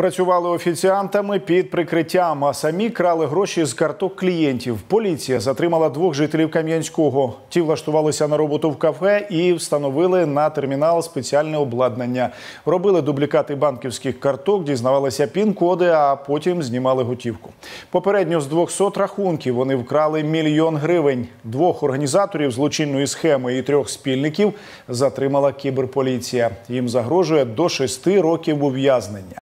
працювали офіціантами під прикриттям, а самі крали гроші з карток клієнтів. Поліція затримала двох жителів Кам'янського. Ті влаштувалися на роботу в кафе і встановили на термінал спеціальне обладнання. Робили дублікати банківських карток, дізнавалися пін-коди, а потім знімали готівку. Попередньо з 200 рахунків вони вкрали мільйон гривень. Двох організаторів злочинної схеми і трьох спільників затримала кіберполіція. Їм загрожує до шести років ув'язнення.